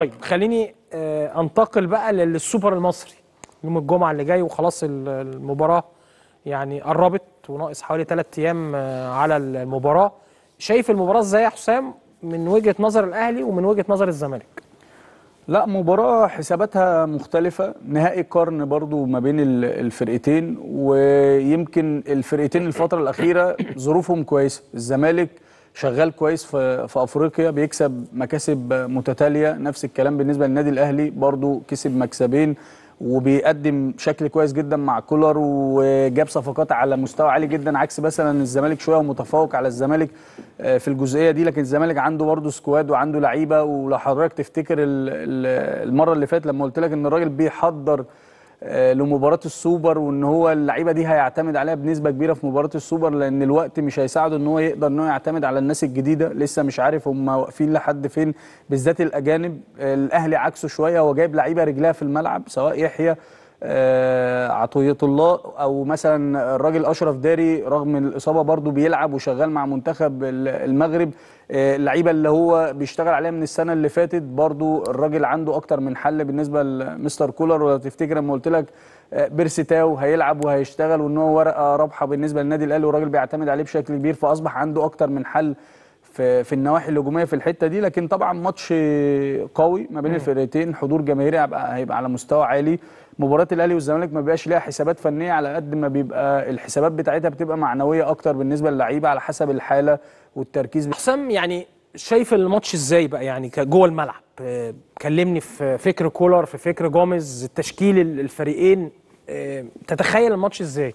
طيب خليني آه، انتقل بقى للسوبر المصري يوم الجمعه اللي جاي وخلاص المباراه يعني قربت وناقص حوالي ثلاث ايام آه، على المباراه شايف المباراه ازاي يا حسام من وجهه نظر الاهلي ومن وجهه نظر الزمالك لا مباراة حساباتها مختلفة نهائي قرن برضو ما بين الفرقتين ويمكن الفرقتين الفترة الأخيرة ظروفهم كويسة الزمالك شغال كويس في, في افريقيا بيكسب مكاسب متتاليه نفس الكلام بالنسبه للنادي الاهلي برضو كسب مكسبين وبيقدم شكل كويس جدا مع كولر وجاب صفقات على مستوى عالي جدا عكس مثلا الزمالك شويه ومتفوق على الزمالك آه، في الجزئيه دي لكن الزمالك عنده برضه سكواد وعنده لعيبه ولو حضرتك تفتكر المره اللي فاتت لما قلت لك ان الراجل بيحضر آه، لمباراه السوبر وان هو اللعيبه دي هيعتمد عليها بنسبه كبيره في مباراه السوبر لان الوقت مش هيساعده ان هو يقدر ان هو يعتمد على الناس الجديده لسه مش عارف هم واقفين لحد فين بالذات الاجانب آه، الاهلي عكسه شويه هو جايب لعيبه رجلها في الملعب سواء يحيى آه، عطيه الله او مثلا الراجل اشرف داري رغم الاصابه برضو بيلعب وشغال مع منتخب المغرب آه، اللعيبه اللي هو بيشتغل عليها من السنه اللي فاتت برضو الراجل عنده اكتر من حل بالنسبه لمستر كولر ولو تفتكر لما قلت لك آه، بيرسيتاو هيلعب وهيشتغل وان هو ورقه رابحه بالنسبه للنادي الاهلي والراجل بيعتمد عليه بشكل كبير فاصبح عنده اكتر من حل في في النواحي الهجوميه في الحته دي لكن طبعا ماتش قوي ما بين الفرقتين حضور جماهيري هيبقى, هيبقى على مستوى عالي مباراه الاهلي والزمالك ما بيبقاش ليها حسابات فنيه على قد ما بيبقى الحسابات بتاعتها بتبقى معنويه اكتر بالنسبه للعيبه على حسب الحاله والتركيز حسام يعني شايف الماتش ازاي بقى يعني جوه الملعب آه، كلمني في فكر كولر في فكر جوميز تشكيل الفريقين آه، تتخيل الماتش ازاي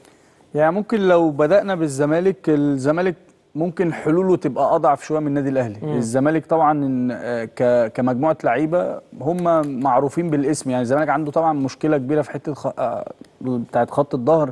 يعني ممكن لو بدانا بالزمالك الزمالك ممكن حلوله تبقى اضعف شويه من النادي الاهلي مم. الزمالك طبعا آه، كمجموعه لعيبه هم معروفين بالاسم يعني الزمالك عنده طبعا مشكله كبيره في حته خ... آه، بتاعه خط الظهر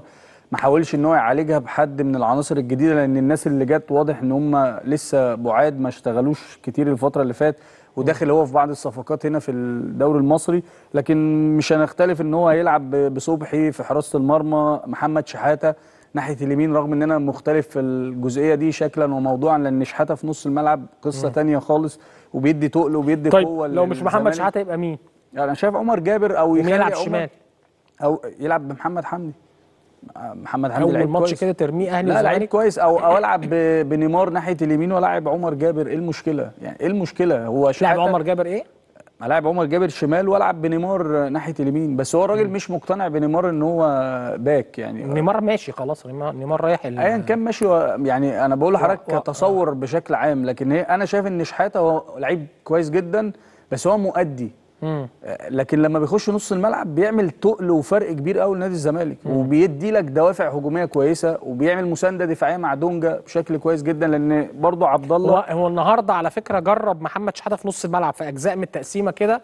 ما حاولش ان هو يعالجها بحد من العناصر الجديده لان الناس اللي جت واضح ان هم لسه بعاد ما اشتغلوش كتير الفتره اللي فاتت وداخل هو في بعض الصفقات هنا في الدوري المصري لكن مش هنختلف ان هو هيلعب بصبحي في حراسه المرمى محمد شحاته ناحيه اليمين رغم ان انا مختلف في الجزئيه دي شكلا وموضوعا لان شحاته في نص الملعب قصه مم. تانية خالص وبيدي تقل وبيدي طيب قوه لو مش محمد شحاته يبقى مين؟ يعني انا شايف عمر جابر او يلعب شمال او يلعب بمحمد حمدي محمد حمدي لعيب ماتش كده ترميه اهلي لا لعيب كويس او او العب بنيمار ناحيه اليمين والعب عمر جابر ايه المشكله؟ يعني ايه المشكله؟ هو شحاته لعب عمر جابر ايه؟ الاعب عمر جابر شمال والعب بنيمار ناحيه اليمين بس هو الراجل مش مقتنع بنيمار ان هو باك يعني نيمار ماشي خلاص نيمار رايح ايا كان ماشي يعني انا بقول لحضرتك كتصور بشكل عام لكن هي انا شايف ان شحاته هو لعيب كويس جدا بس هو مؤدي آه، لكن لما بيخش نص الملعب بيعمل تقل وفرق كبير قوي لنادي الزمالك وبيدي لك دوافع هجوميه كويسه وبيعمل مسانده دفاعيه مع دونجا بشكل كويس جدا لان برضه عبد الله هو النهارده على فكره جرب محمد شحاته في نص الملعب في اجزاء من التقسيمه كده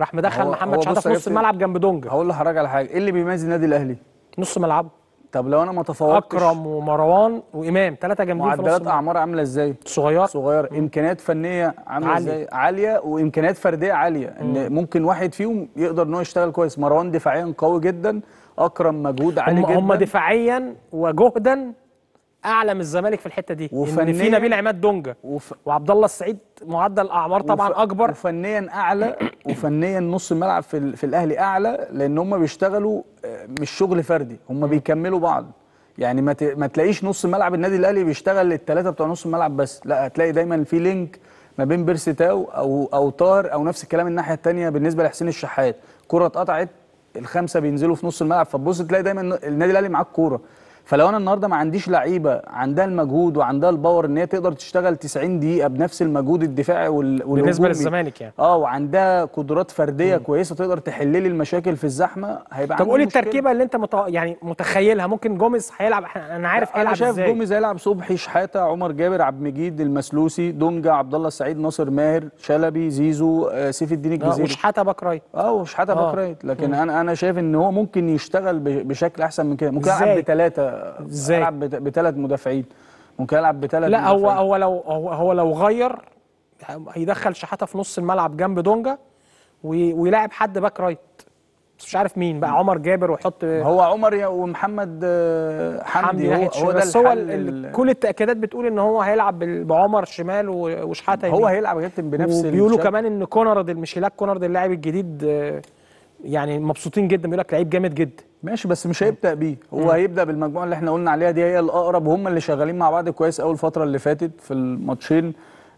راح مدخل محمد شحاته في نص إيه؟ الملعب جنب دونجا هقول لحضرتك على حاجه ايه اللي بيميز النادي الاهلي؟ نص ملعبه طب لو انا ما تفوقتش اكرم ومروان وامام ثلاثه جامدين معدلات اعمار عامله ازاي صغير صغير امكانيات فنيه عامله ازاي عاليه وامكانيات فرديه عاليه ان ممكن واحد فيهم يقدر ان هو يشتغل كويس مروان دفاعيا قوي جدا اكرم مجهود عالي هم جدا هم دفاعيا وجهدا اعلى من الزمالك في الحته دي وفنيا يعني في نبيل عماد دونجا وف... وعبد الله السعيد معدل اعمار طبعا وف... اكبر وفنيا اعلى وفنيا نص الملعب في, ال... في الاهلي اعلى لان هم بيشتغلوا مش شغل فردي هم بيكملوا بعض يعني ما ما تلاقيش نص ملعب النادي الاهلي بيشتغل الثلاثه بتوع نص الملعب بس لا هتلاقي دايما في لينك ما بين بيرسي تاو او او طاهر او نفس الكلام الناحيه الثانيه بالنسبه لحسين الشحات كره اتقطعت الخمسه بينزلوا في نص الملعب فتبص تلاقي دايما النادي الاهلي معاك كوره فلو انا النهارده ما عنديش لعيبه عندها المجهود وعندها الباور ان هي تقدر تشتغل 90 دقيقه بنفس المجهود الدفاعي والهجومي بالنسبه للزمالك يعني اه وعندها قدرات فرديه مم. كويسه تقدر تحل لي المشاكل في الزحمه هيبقى طب قول التركيبه اللي انت مت... يعني متخيلها ممكن جوميز هيلعب انا عارف هيلعب ازاي انا شايف جوميز هيلعب صبحي شحاته عمر جابر عبد المجيد المسلوسي دونجا عبد الله السعيد ناصر ماهر شلبي زيزو آه، سيف الدين آه، الجزيري آه وشحاته باك اه وشحاته باك لكن مم. انا انا شايف ان هو ممكن يشتغل بشكل احسن من كده ممكن يلعب بثلاثه ازاي العب بثلاث مدافعين ممكن العب بثلاث لا هو هو لو هو, هو لو غير هيدخل شحاته في نص الملعب جنب دونجا ويلاعب حد باك رايت بس مش عارف مين بقى عمر جابر ويحط هو عمر ومحمد آه، حمدي, حمدي هو, هو ده بس هو كل التاكيدات بتقول ان هو هيلعب بعمر شمال وشحاته هو هيلعب يا كابتن بنفس وبيقولوا كمان ان كونرد مش هيلاك كونرد اللاعب الجديد آه، يعني مبسوطين جدا بيقول لك لعيب جامد جدا ماشي بس مش هيبدا بيه هو مم. هيبدا بالمجموعه اللي احنا قلنا عليها دي هي الاقرب هم اللي شغالين مع بعض كويس قوي الفتره اللي فاتت في الماتشين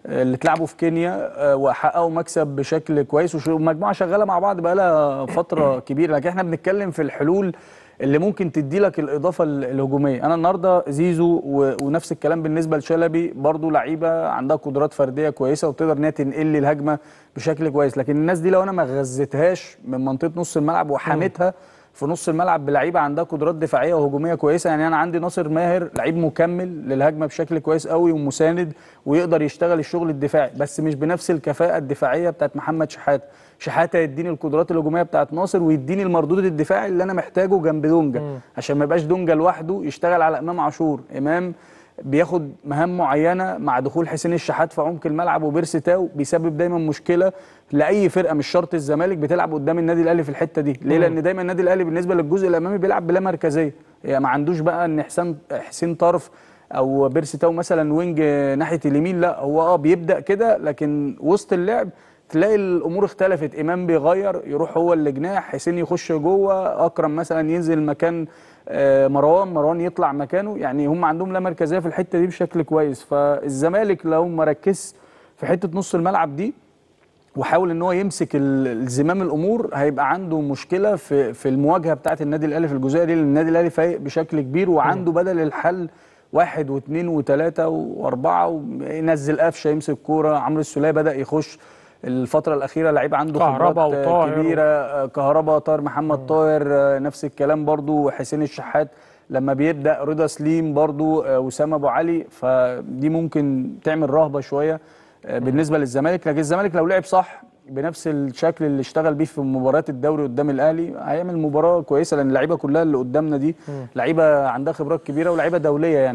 آه، اللي اتلعبوا في كينيا آه، وحققوا مكسب بشكل كويس والمجموعه شغاله مع بعض بقى لها فتره كبيره لكن احنا بنتكلم في الحلول اللي ممكن تدي لك الاضافه الهجوميه انا النهارده زيزو و... ونفس الكلام بالنسبه لشلبي برضو لعيبه عندها قدرات فرديه كويسه وتقدر ان تنقل الهجمه بشكل كويس لكن الناس دي لو انا ما غذيتهاش من منطقه نص الملعب وحميتها في نص الملعب بلعيبه عندها قدرات دفاعيه وهجوميه كويسه يعني انا عندي ناصر ماهر لعيب مكمل للهجمه بشكل كويس قوي ومساند ويقدر يشتغل الشغل الدفاعي بس مش بنفس الكفاءه الدفاعيه بتاعت محمد شحاته شحاته يديني القدرات الهجوميه بتاعت ناصر ويديني المردود الدفاعي اللي انا محتاجه جنب دونجا عشان ما يبقاش دونجا لوحده يشتغل على امام عاشور امام بياخد مهام معينه مع دخول حسين الشحات في عمق الملعب وبيرسي تاو بيسبب دايما مشكله لاي فرقه مش شرط الزمالك بتلعب قدام النادي الاهلي في الحته دي ليه لان دايما النادي الاهلي بالنسبه للجزء الامامي بيلعب بلا مركزيه يعني ما عندوش بقى ان حسام حسين طرف او بيرسي تاو مثلا وينج ناحيه اليمين لا هو اه بيبدا كده لكن وسط اللعب تلاقي الامور اختلفت امام بيغير يروح هو اللي جناح حسين يخش جوه اكرم مثلا ينزل مكان آه، مروان مروان يطلع مكانه يعني هم عندهم لا مركزيه في الحته دي بشكل كويس فالزمالك لو ما ركزش في حته نص الملعب دي وحاول ان هو يمسك زمام الامور هيبقى عنده مشكله في في المواجهه بتاعه النادي الاهلي في الجزئيه دي لان النادي الاهلي فايق بشكل كبير وعنده بدل الحل واحد واثنين وثلاثه واربعه وينزل قفشه يمسك كوره عمرو السوليه بدا يخش الفتره الاخيره لعيب عنده خبرات آه، كبيره آه، كهربا طاهر محمد طاهر نفس الكلام برضو حسين الشحات لما بيبدا رضا سليم برضو آه، وسام ابو علي فدي ممكن تعمل رهبه شويه بالنسبه للزمالك لكن الزمالك لو لعب صح بنفس الشكل اللي اشتغل بيه في مباريات الدوري قدام الاهلي هيعمل مباراه كويسه لان اللعيبه كلها اللي قدامنا دي لعيبه عندها خبرات كبيره ولعيبه دوليه يعني